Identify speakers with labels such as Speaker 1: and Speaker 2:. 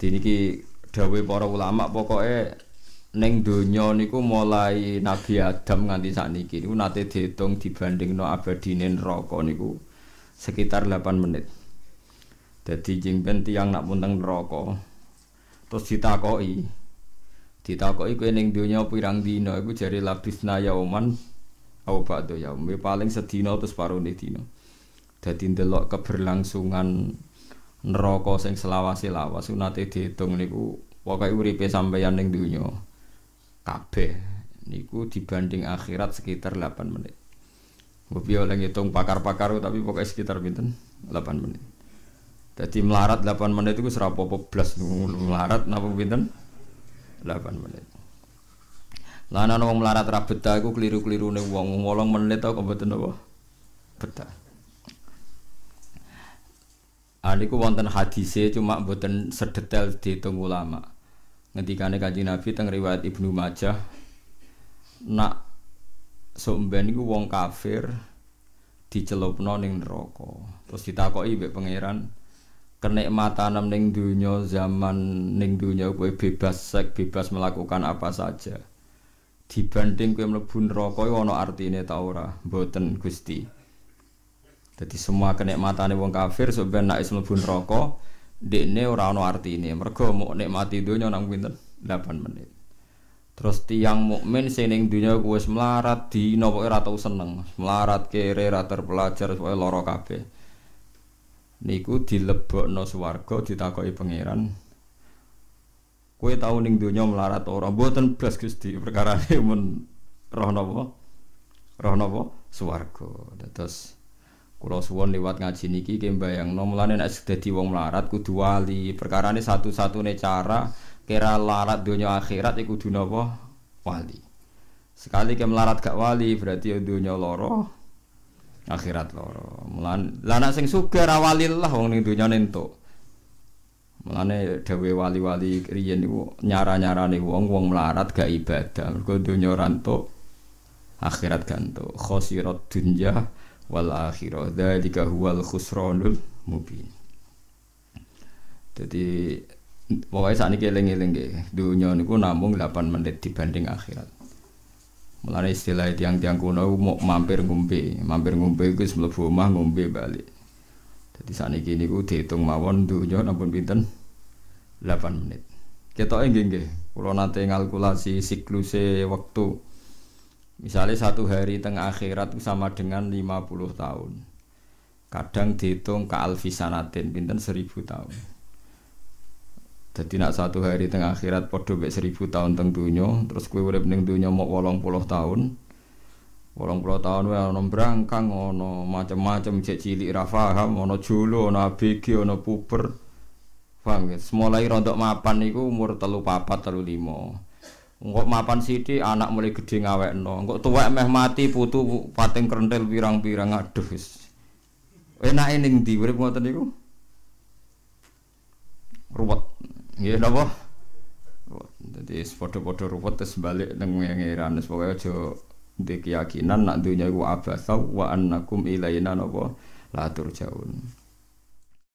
Speaker 1: Dini ki dawe para ulama pokoknya neng donya niku mulai Nabi Adam nganti sakniki niku nate dibanding no abadine rokok niku sekitar 8 menit. Dadi jengben tiang nak munteng rokok terus Ditakoi ditakoki kowe ning donya pirang dina iku lapis naya yauman au ya. yaum paling sedino terus parone dina. Jadi ndelok keberlangsungan neraka sing selawase lawas sunate diitung niku pokoke uripe sampeyan ning donya kabeh niku dibanding akhirat sekitar 8 menit. Ngopi oleh ngitung pakar-pakar tapi pokoknya sekitar pinten 8 menit. Jadi melarat 8 menit itu serapopo belas melarat napa pinten 8 menit. Lah ana wong melarat ra betah iku keliru neng wong 8 menit tau kok mboten apa betah. Ah niku wonten hadise cuma mboten sedetail dihitung ulama. Ngendikane Kanjeng Nabi teng riwayat Ibnu Majah nak somben niku wong kafir dicelupno ning neraka. Terus ditakoki mbek pangeran kenikmatan ning dunya zaman ning dunya kowe bebas sek bebas melakukan apa saja. Dibanding kowe mlebu neraka ana artine ta ora? Mboten Gusti. Jadi semua kenikmatan wong kafir sebenarnya nak ismu bun rokok dekne ora ono artine. Mergo mau nikmati dunia nang pinten? 8 menit. Terus tiang mukmin sing ning dunya kuwi melarat di napa ora tau seneng, melarat kere ora terpelajar pokoke lara kabeh. Niku dilebokno swarga ditakoki pangeran. kue tau ning dunya melarat ora? Mboten blas Gusti, perkara men roh napa? Roh napa? Swarga. Terus Kulo suwon lewat ngaji niki ki no mulane nek dadi wong melarat kudu wali. Perkarane satu-satune satu cara kira larat dunia akhirat iku ya kudu napa wali. Sekali ke melarat gak wali berarti ya dunia loro akhirat loro. Melan, lana sing sugih ra wali lah wong ning dunia nento. Mulane dewe wali-wali riyen niku nyara-nyarane wong wong melarat gak ibadah. Mergo donya ora entuk akhirat ganto. Khosirat dunya wal akhirah dzalika huwal khusranul mubin jadi pokoknya saat ini eling-eling dunia niku namung 8 menit dibanding akhirat Mulane istilah tiang-tiang kuno mau mampir ngumpi, mampir ngumpi iku mlebu rumah ngumpi balik. Jadi saat ini niku dihitung mawon dunia namun pinter 8 menit. Ketoke nggih nggih, kalau nate ngalkulasi sikluse waktu Misalnya satu hari tengah akhirat sama dengan 50 tahun. Kadang dihitung ke alfisanatin, pinten seribu tahun. Jadi nak satu hari tengah akhirat podo be seribu tahun teng dunyo, terus kue urip ning dunyo mau wolong puluh tahun. Wolong puluh tahun wae ono brangkang, ono macam macem cek cilik ra paham, ono jolo, ono ABG, ono puber. Paham ya? Semulai rontok mapan niku umur telu papat telu limo. Engkok mapan sithik anak mulai gedhe no Engkok tuwek meh mati putu pating krentil pirang-pirang aduh wis. Enake ning ndi urip ngoten niku? Ruwet. Nggih napa? Jadi padha-padha ruwet terus balik yang iran Wis pokoke aja ndek keyakinan nak dunya iku abasa wa annakum ilaina napa la turjaun.